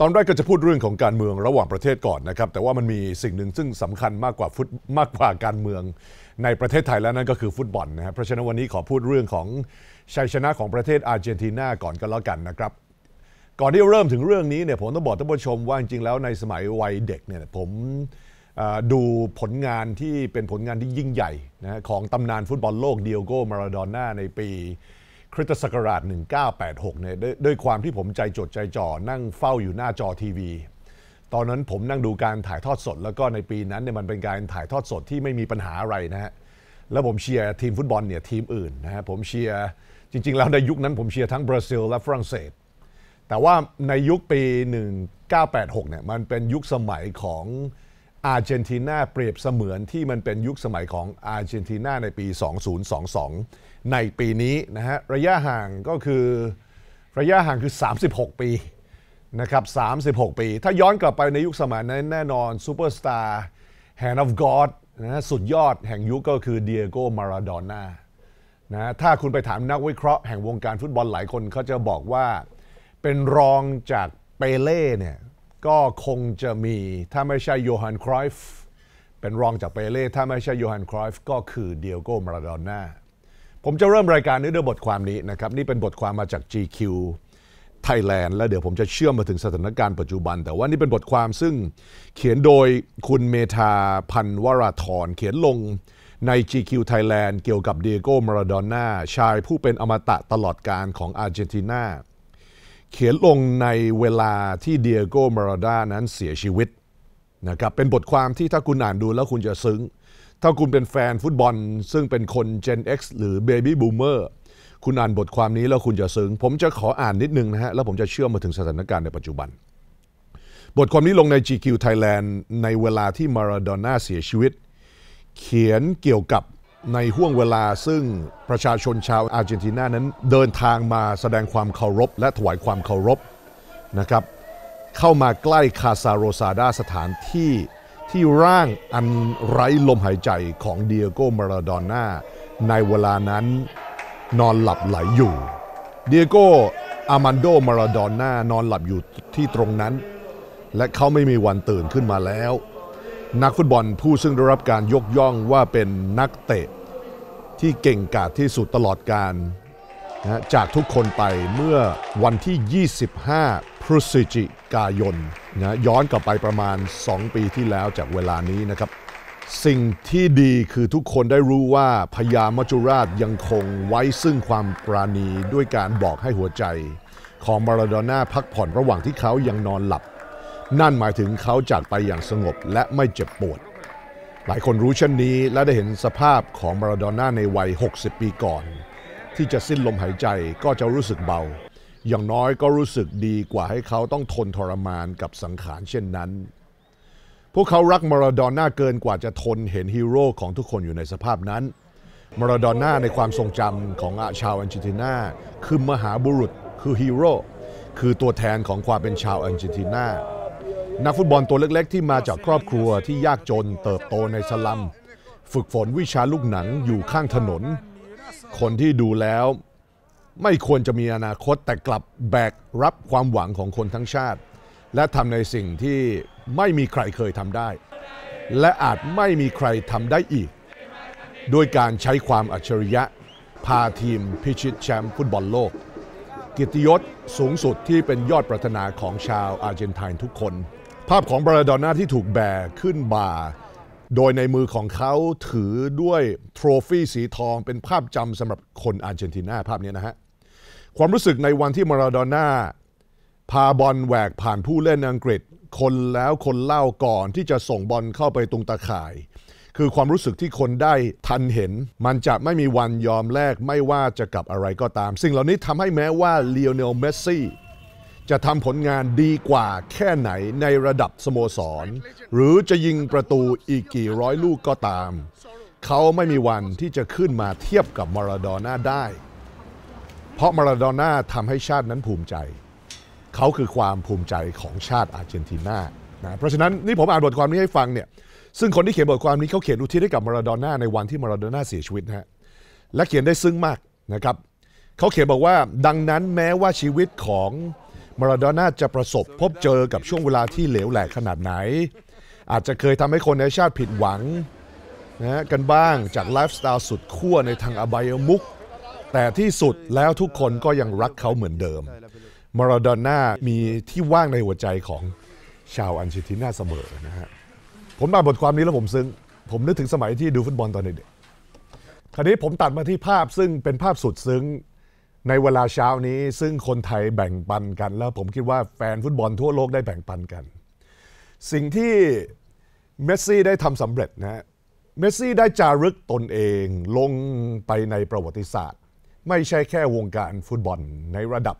ตอนแรกก็จะพูดเรื่องของการเมืองระหว่างประเทศก่อนนะครับแต่ว่ามันมีสิ่งหนึ่งซึ่งสำคัญมากกว่าฟุตมากกว่าการเมืองในประเทศไทยแล้วนั่นก็คือ ฟุตบอลนะครับเพราะฉะนั้นวันนี้ขอพูดเรื่องของชัยชนะของประเทศอาร์เจนตินาก่อนก็แล้วกันนะครับก่อนที่เริ่มถึงเรื่องนี้เนี่ยผมต้องบอกท่านผู้ชม ว่าจริงๆแล้วในสมัยวัยเด็กเนี่ยผมดูผลงานที่เป็นผลงานที่ยิ่งใหญ่นะของตำนานฟุตบอลโลกเดียโก้มาราดอน่าในปีคริสตศักราช 1986 เนี่ยดยด้วยความที่ผมใจจดใจจ่อ นั่งเฝ้าอยู่หน้าจอทีวี ตอนนั้นผมนั่งดูการถ่ายทอดสด แล้วก็ในปีนั้นเนี่ยมันเป็นการถ่ายทอดสดที่ไม่มีปัญหาอะไรนะฮะ แล้วผมเชียร์ทีมฟุตบอลเนี่ยทีมอื่นนะฮะ ผมเชียร์ จริง ๆ แล้วในยุคนั้นผมเชียร์ทั้งบราซิลและฝรั่งเศส แต่ว่าในยุคปี 1986 เนี่ย มันเป็นยุคสมัยของอาร์เจนตินาเปรียบเสมือนที่มันเป็นยุคสมัยของอาร์เจนตินาในปี 2022 ในปีนี้นะฮะระยะห่างก็คือระยะห่างคือ 36 ปีนะครับ 36 ปี ถ้าย้อนกลับไปในยุคสมัยนั้นแน่นอนซูเปอร์สตาร์แนด์ออฟกอดนะสุดยอดแห่งยุคก็คือเดียโกมาราดอน่านะถ้าคุณไปถามนักวิเคราะห์แห่งวงการฟุตบอลหลายคนเขาจะบอกว่าเป็นรองจากเปเล่เนี่ยก็คงจะมีถ้าไม่ใช่โยฮันครอยฟ์เป็นรองจากเปเล่ถ้าไม่ใช่โยฮันครอยฟ์ก็คือเดียโก้มาราดอนน่าผมจะเริ่มรายการนี้ด้วยบทความนี้นะครับนี่เป็นบทความมาจาก GQ Thailand แล้วเดี๋ยวผมจะเชื่อมมาถึงสถานการณ์ปัจจุบัน แต่ว่านี่เป็นบทความซึ่งเขียนโดยคุณเมธาพันวราธร เขียนลงใน GQ Thailand เกี่ยวกับเดียโก้มาราดอนน่าชายผู้เป็นอมตะตลอดการของอาร์เจนตินาเขียนลงในเวลาที่เดียโก้มาราดานั้นเสียชีวิตนะครับ เป็นบทความที่ถ้าคุณอ่านดูแล้วคุณจะซึ้ง ถ้าคุณเป็นแฟนฟุตบอล ซึ่งเป็นคน Gen X หรือ Baby Boomer คุณอ่านบทความนี้แล้วคุณจะซึ้ง ผมจะขออ่านนิดนึงนะฮะ แล้วผมจะเชื่อมมาถึงสถานการณ์ในปัจจุบัน บทความนี้ลงใน GQ Thailand ในเวลาที่มาราดอน่าเสียชีวิต เขียนเกี่ยวกับในห่วงเวลาซึ่งประชาชนชาวอาร์เจนตินา นั้นเดินทางมาแสดงความเคารพและถวายความเคารพนะครับเข้ามาใกล้คาซาโรซาดาสถานที่ที่ร่างอันไร้ลมหายใจของเดียโกมาราดอน่าในเวลานั้นนอนหลับไหลอยู่เดียโกอามันโดมาราดอน่านอนหลับอยู่ที่ตรงนั้น และเขาไม่มีวันตื่นขึ้นมาแล้วนักฟุตบอลผู้ซึ่งได้รับการยกย่องว่าเป็นนักเตะ ที่เก่งกาจที่สุดตลอดการนะจากทุกคนไปเมื่อวันที่ 25 พฤศจิกายนนะย้อนกลับไปประมาณ 2 ปีที่แล้วจากเวลานี้นะครับ สิ่งที่ดีคือทุกคนได้รู้ว่าพญามัจจุราชยังคงไว้ซึ่งความปราณี ด้วยการบอกให้หัวใจ ของมาราโดน่าพักผ่อนระหว่างที่เขายังนอนหลับนั่นหมายถึงเขาจากไปอย่างสงบและไม่เจ็บปวด หลายคนรู้เช่นนี้และได้เห็นสภาพของมาราโดน่าในวัย 60 ปีก่อน ที่จะสิ้นลมหายใจก็จะรู้สึกเบา อย่างน้อยก็รู้สึกดีกว่าให้เขาต้องทนทรมานกับสังขารเช่นนั้น พวกเขารักมาราโดน่าเกินกว่าจะทนเห็นฮีโร่ของทุกคนอยู่ในสภาพนั้น มาราโดน่าในความทรงจำของอาชาวอันจิตินาคือมหาบุรุษคือฮีโร่คือตัวแทนของความเป็นชาวอันจิตินานักฟุตบอลตัวเล็กๆที่มาจากครอบครัวที่ยากจนเติบโตในสลัม ฝึกฝนวิชาลูกหนังอยู่ข้างถนน คนที่ดูแล้ว ไม่ควรจะมีอนาคตแต่กลับแบกรับความหวังของคนทั้งชาติ และทำในสิ่งที่ไม่มีใครเคยทำได้ และอาจไม่มีใครทำได้อีก ด้วยการใช้ความอัจฉริยะ พาทีมพิชิตแชมป์ฟุตบอลโลก กิตยศสูงสุดที่เป็นยอดปรารถนาของชาวอาร์เจนไทน์ทุกคนภาพของบราดอน่าที่ถูกแบกขึ้นบ่า โดยในมือของเขาถือด้วยโทรฟี่สีทองเป็นภาพจำสำหรับคนอาร์เจนตินา ภาพนี้นะฮะ ความรู้สึกในวันที่มาราดอน่าพาบอลแหวกผ่านผู้เล่นอังกฤษ คนแล้วคนเล่าก่อนที่จะส่งบอลเข้าไปตรงตาข่าย คือความรู้สึกที่คนได้ทันเห็น มันจะไม่มีวันยอมแลกไม่ว่าจะกับอะไรก็ตามสิ่งเหล่านี้ทำให้แม้ว่าเลโอนลเมสซี่จะทำผลงานดีกว่าแค่ไหนในระดับสโมสร หรือจะยิงประตูอีกกี่ร้อยลูกก็ตาม เขาไม่มีวันที่จะขึ้นมาเทียบกับมาราดอน่าได้ เพราะมาราดอน่าทำให้ชาตินั้นภูมิใจ เขาคือความภูมิใจของชาติอาร์เจนตินานะเพราะฉะนั้นนี่ผมอ่านบทความนี้ให้ฟังเนี่ยซึ่งคนที่เขียนบทความนี้ เขาเขียนอุทิศให้กับมาราดอน่าในวันที่มาราดอน่าเสียชีวิตนะฮะและเขียนได้ซึ้งมากนะครับ เขาเขียนบอกว่าดังนั้นแม้ว่าชีวิตของมาราโดน่าจะประสบพบเจอกับช่วงเวลาที่เหลวแหลกขนาดไหน อาจจะเคยทำให้คนในชาติผิดหวังนะกันบ้างจากไลฟ์สไตล์สุดขั้วในทางอบายมุกแต่ที่สุดแล้วทุกคนก็ยังรักเขาเหมือนเดิมมาราโดน่ามีที่ว่างในหัวใจของชาวอันเชติน่าเสมอนะฮะผมมาบทความนี้แล้วผมซึ้งผมนึกถึงสมัยที่ดูฟุตบอลตอนเด็กคราวนี้ผมตัดมาที่ภาพซึ่งเป็นภาพสุดซึ้งในเวลาเช้านี้ซึ่งคนไทยแบ่งปันกันแล้วผมคิดว่าแฟนฟุตบอลทั่วโลกได้แบ่งปันกัน สิ่งที่เมสซี่ได้ทำสำเร็จนะ เมสซี่ได้จารึกตนเองลงไปในประวัติศาสตร์ ไม่ใช่แค่วงการฟุตบอลในระดับ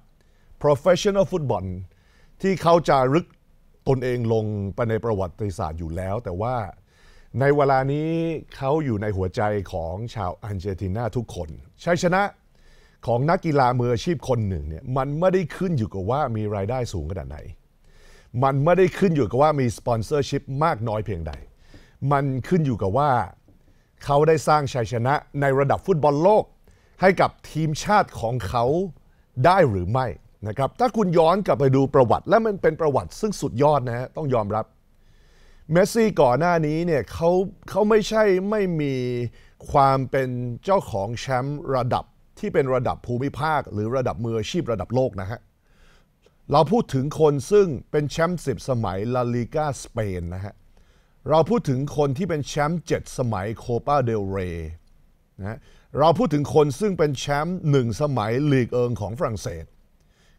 professional ฟุตบอลที่เขาจารึกตนเองลงไปในประวัติศาสตร์อยู่แล้ว แต่ว่าในเวลานี้เขาอยู่ในหัวใจของชาวอันเจตินาทุกคน ชัยชนะของนักกีฬามืออาชีพคนหนึ่งเนี่ยมันไม่ได้ขึ้นอยู่กับว่ามีรายได้สูงขนาดไหน มันไม่ได้ขึ้นอยู่กับว่ามี สปอนเซอร์ชิพมากน้อยเพียงใด มันขึ้นอยู่กับว่าเขาได้สร้างชัยชนะในระดับฟุตบอลโลก ให้กับทีมชาติของเขาได้หรือไม่นะครับ ถ้าคุณย้อนกลับไปดูประวัติและมันเป็นประวัติซึ่งสุดยอดนะฮะต้องยอมรับ เมสซี่ก่อนหน้านี้เนี่ยเขาเขาไม่ใช่ไม่มีความเป็นเจ้าของแชมป์ระดับที่เป็นระดับภูมิภาคหรือระดับมืออาชีพระดับโลกนะฮะเราพูดถึงคนซึ่งเป็นแชมป์สิบสมัยลาลีกาสเปนนะฮะเราพูดถึงคนที่เป็นแชมป์เจ็ดสมัยโคปาเดลเรนะ เราพูดถึงคนซึ่งเป็นแชมป์หนึ่งสมัยลีกเอิงของฝรั่งเศส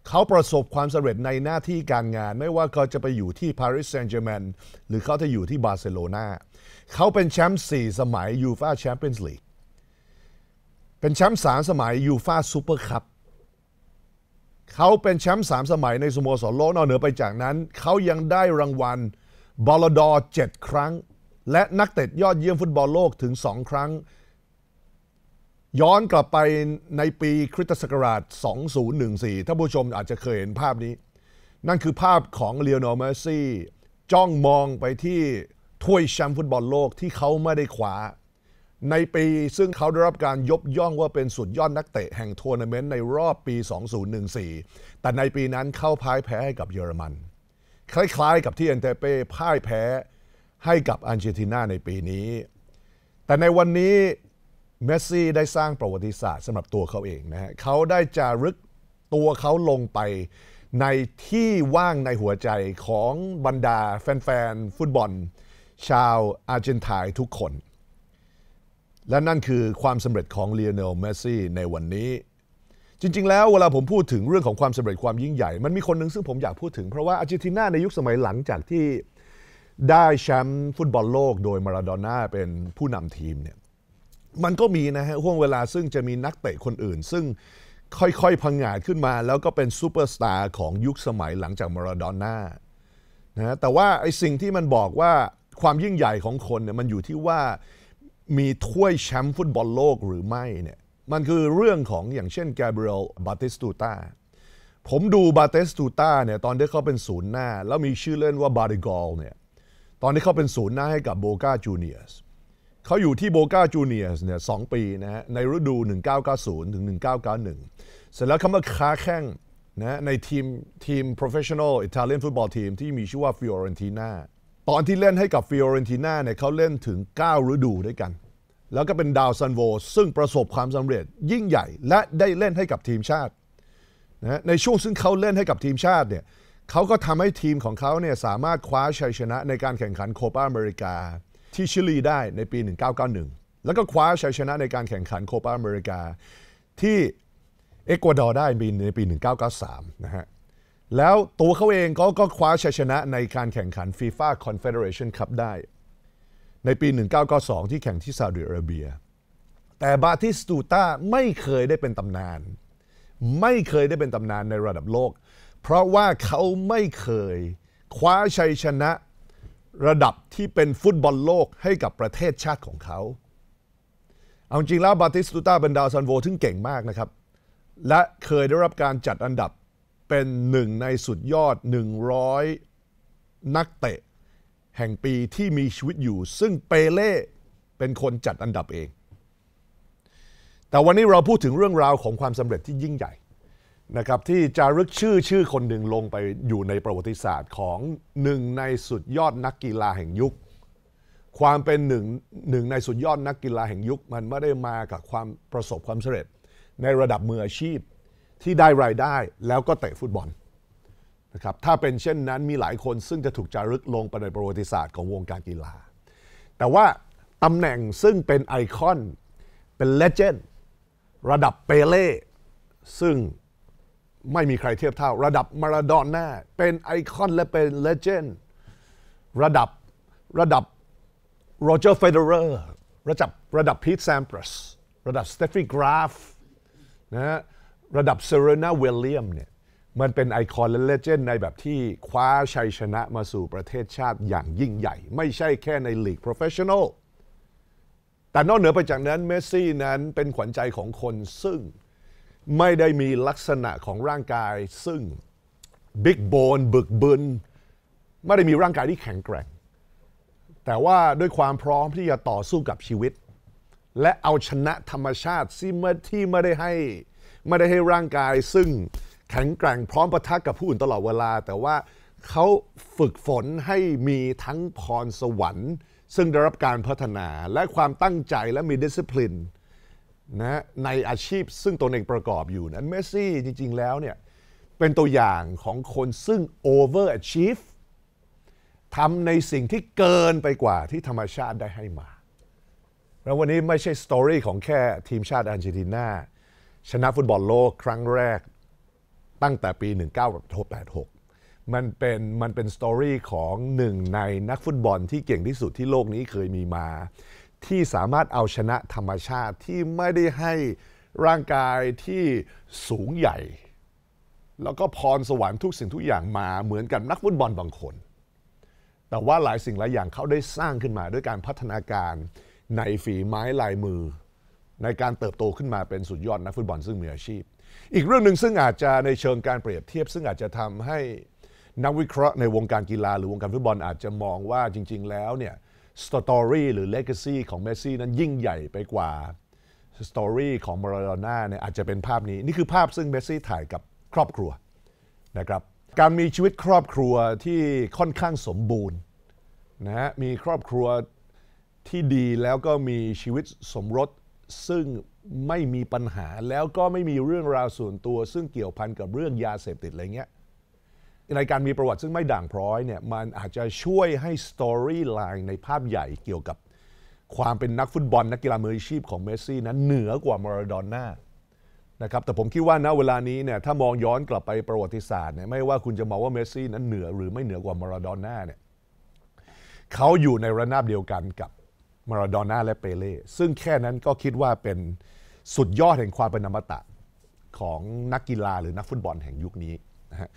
เขาประสบความสำเร็จในหน้าที่การงานไม่ว่าเขาจะไปอยู่ที่ปารีสแซงต์แจร์แมนหรือเขาจะอยู่ที่บาร์เซโลนาเขาเป็นแชมป์สี่สมัยยูฟาแชมเปี้ยนส์ลีกเป็นแชมป์สามสมัยยูฟาซูเปอร์คัพเขาเป็นแชมป์สามสมัยในสโมสรโลกนอกเหนือไปจากนั้น เขายังได้รางวัลบอลดอร์ดครั้ง และนักเตะยอดเยี่ยมฟุตบอลโลกถึงสองครั้ง ย้อนกลับไปในปีคริสตศักราช2014ท่านผู้ชมอาจจะเคยเห็นภาพนี้ นั่นคือภาพของเลโอนอร์เมซี่ จ้องมองไปที่ถ้วยแชมป์ฟุตบอลโลกที่เขาไม่ได้คว้าในปีซึ่งเขาได้รับการยกย่องว่าเป็นสุดยอดนักเตะ แห่งทัวร์นาเมนต์ในรอบปี 2014 แต่ในปีนั้นเข้าพ่ายแพ้ให้กับเยอรมัน คล้ายๆกับที่เอนเตเป้พ่ายแพ้ให้กับอันเจนตินาในปีนี้ แต่ในวันนี้เมสซี่ได้สร้างประวัติศาสตร์สำหรับตัวเขาเองนะฮะเขาได้จารึกตัวเขาลงไปในที่ว่างในหัวใจของบรรดา แฟนๆฟุตบอล ชาว อาร์เจนไทนาทุกคนและนั่นคือความสำเร็จของเลโอนลเมสซี่ในวันนี้ จริง ๆแล้วเวลาผมพูดถึงเรื่องของความสำเร็จความยิ่งใหญ่ มันมีคนหนึ่งซึ่งผมอยากพูดถึงเพราะว่าอาร์เจนตินาในยุคสมัยหลังจากที่ได้แชมป์ฟุตบอลโลกโดยมาราโดน่าเป็นผู้นำทีมเนี่ยมันก็มีนะฮะห่วงเวลาซึ่งจะมีนักเตะคนอื่นซึ่งค่อยๆพังงาดขึ้นมา แล้วก็เป็นซูเปอร์สตาร์ของยุคสมัยหลังจากมาราโดน่านะแต่ว่าไอ้สิ่งที่มันบอกว่าความยิ่งใหญ่ของคนเนี่ยมันอยู่ที่ว่ามีถ้วยแชมป์ฟุตบอลโลกหรือไม่เนี่ยมันคือเรื่องของอย่างเช่นแกเบรียลบาติสตูตาผมดูบาติสตูตาเนี่ยตอนที่เขาเป็นศูนย์หน้า แล้วมีชื่อเล่นว่าบาริกอลเนี่ยตอนที่เขาเป็นศูนย์หน้าให้กับโบกาจูเนียสเขาอยู่ที่โบกาจูเนียสเนี่ยสปีนะฮะในฤดู1990 ถึง 1991 เสร็จแล้วเขามาค้าแข่งนะในทีมทีม professional Italian football team ที่มีชื่อว่าฟอ i o เรนตีนาตอนที่เล่นให้กับฟิโอเรนติน่าเนี่ยเขาเล่นถึง9ฤดูด้วยกัน แล้วก็เป็นดาวซันโวซึ่งประสบความสำเร็จยิ่งใหญ่และได้เล่นให้กับทีมชาตินะในช่วงซึ่งเขาเล่นให้กับทีมชาติเนี่ยเขาก็ทำให้ทีมของเขาเนี่ยสามารถคว้าชัยชนะในการแข่งขันโคปาอเมริกาที่ชิลีได้ในปี 1991 แล้วก็คว้าชัยชนะในการแข่งขันโคปาอเมริกา ที่เอกวาดอร์ได้ในปี 1993 นะฮะแล้วตัวเขาเองก็ก็คว้าชัยชนะในการแข่งขันฟีฟ่าคอนเฟเดเรชันคัพได้ ในปี 1992 ที่แข่งที่ซาอุดิอาระเบีย แต่บาติสตูต้าไม่เคยได้เป็นตำนาน ไม่เคยได้เป็นตำนานในระดับโลก เพราะว่าเขาไม่เคยคว้าชัยชนะระดับที่เป็นฟุตบอลโลกให้กับประเทศชาติของเขา เอาจริงแล้วบาติสตูต้าเป็นดาวซันโวทึ่งเก่งมากนะครับและเคยได้รับการจัดอันดับเป็นหนึ่งในสุดยอด 100 นักเตะ แห่งปีที่มีชีวิตอยู่ซึ่งเปเล่เป็นคนจัดอันดับเอง แต่วันนี้เราพูดถึงเรื่องราวของความสำเร็จที่ยิ่งใหญ่นะครับที่จารึกชื่อชื่อคนหนึ่งลงไปอยู่ในประวัติศาสตร์ของหนึ่งในสุดยอดนักกีฬาแห่งยุค ความเป็นหนึ่งหนึ่งในสุดยอดนักกีฬาแห่งยุคมันไม่ได้มากับความประสบความสำเร็จในระดับมืออาชีพที่ได้รายได้แล้วก็เตะฟุตบอลนะครับ ถ้าเป็นเช่นนั้นมีหลายคนซึ่งจะถูกจารึกลงไปในประวัติศาสตร์ของวงการกีฬา แต่ว่าตำแหน่งซึ่งเป็นไอคอนเป็นเลเจนด์ระดับเปเล่ซึ่งไม่มีใครเทียบเท่า ระดับมาราดอนน่าเป็นไอคอนและเป็นเลเจนด์ระดับระดับโรเจอร์เฟเดเรอร์ระดับระดับพีทแซมปรัสระดับสเตฟฟี่กราฟนะฮะระดับเซเรนาเวลเลียมเนี่ยมันเป็นไอคอนและเลเจนด์ในแบบที่คว้าชัยชนะมาสู่ประเทศชาติอย่างยิ่งใหญ่ ไม่ใช่แค่ในลีกโปรเฟชชั่นอลแต่นอกเหนือไปจากนั้น เมสซี่นั้นเป็นขวัญใจของคนซึ่งไม่ได้มีลักษณะของร่างกายซึ่งบิ๊กโบนบึกบึนไม่ได้มีร่างกายที่แข็งแกร่ง แต่ว่าด้วยความพร้อมที่จะต่อสู้กับชีวิต และเอาชนะธรรมชาติที่ไม่ได้ให้ไม่ได้ให้ร่างกายซึ่งแข็งแกร่งพร้อมประทะกับผู้อื่นตลอดเวลา แต่ว่าเขาฝึกฝนให้มีทั้งพรสวรรค์ซึ่งได้รับการพัฒนาและความตั้งใจและมีดิสซิปลินนะในอาชีพซึ่งตนเองประกอบอยู่นั้นเมสซี่จริงๆแล้วเนี่ยเป็นตัวอย่างของคนซึ่ง overachieve ทำในสิ่งที่เกินไปกว่าที่ธรรมชาติได้ให้มา แล้ววันนี้ไม่ใช่สตอรี่ของแค่ทีมชาติอาร์เจนตินาชนะฟุตบอลโลกครั้งแรก ตั้งแต่ปี 1986 มันเป็นมันเป็นสตอรี่ของหนึ่งในนักฟุตบอลที่เก่งที่สุดที่โลกนี้เคยมีมา ที่สามารถเอาชนะธรรมชาติที่ไม่ได้ให้ร่างกายที่สูงใหญ่ แล้วก็พรสวรรค์ทุกสิ่งทุกอย่างมาเหมือนกับนักฟุตบอลบางคน แต่ว่าหลายสิ่งหลายอย่างเขาได้สร้างขึ้นมาด้วยการพัฒนาการในฝีไม้ลายมือในการเติบโตขึ้นมา เป็นสุดยอดนักฟุตบอลซึ่งมืออาชีพ อีกเรื่องหนึ่งซึ่งอาจจะในเชิงการเปรียบเทียบ ซึ่งอาจจะทำให้นักวิเคราะห์ในวงการกีฬาหรือวงการฟุตบอลอาจจะมองว่าจริง ๆ แล้วเนี่ยสตอรี่หรือเลกซี่ของเมสซี่ นั้นยิ่งใหญ่ไปกว่าสตอรี่ของมาราโดน่าเนี่ยอาจจะเป็นภาพนี้นี่คือภาพซึ่งเมสซี่ถ่ายกับครอบครัวนะครับการมีชีวิตครอบครัวที่ค่อนข้างสมบูรณ์นะฮะมีครอบครัวที่ดีแล้วก็มีชีวิตสมรสซึ่งไม่มีปัญหาแล้วก็ไม่มีเรื่องราวส่วนตัว ซึ่งเกี่ยวพันกับเรื่องยาเสพติด อะไรเงี้ยในการมีประวัติซึ่งไม่ด่างพร้อยเนี่ยมันอาจจะช่วยให้สตอรี่ไลน์ในภาพใหญ่เกี่ยวกับความเป็นนักฟุตบอลนักกีฬามืออาชีพของเมสซี่นั้นเหนือกว่ามาราดอนน่านะครับแต่ผมคิดว่าณเวลานี้เนี่ยถ้ามองย้อนกลับไปประวัติศาสตร์เนี่ยไม่ว่าคุณจะมองว่าเมสซี่นั้นเหนือหรือไม่เหนือกว่ามาราดอนน่าเนี่ยเขาอยู่ในระนาบเดียวกันกับมาราโดน่าและเปเล่ซึ่งแค่นั้นก็คิดว่าเป็นสุดยอดแห่งความเป็นนามตะ ของนักกีฬา หรือนักฟุตบอลแห่งยุคนี้นะฮะ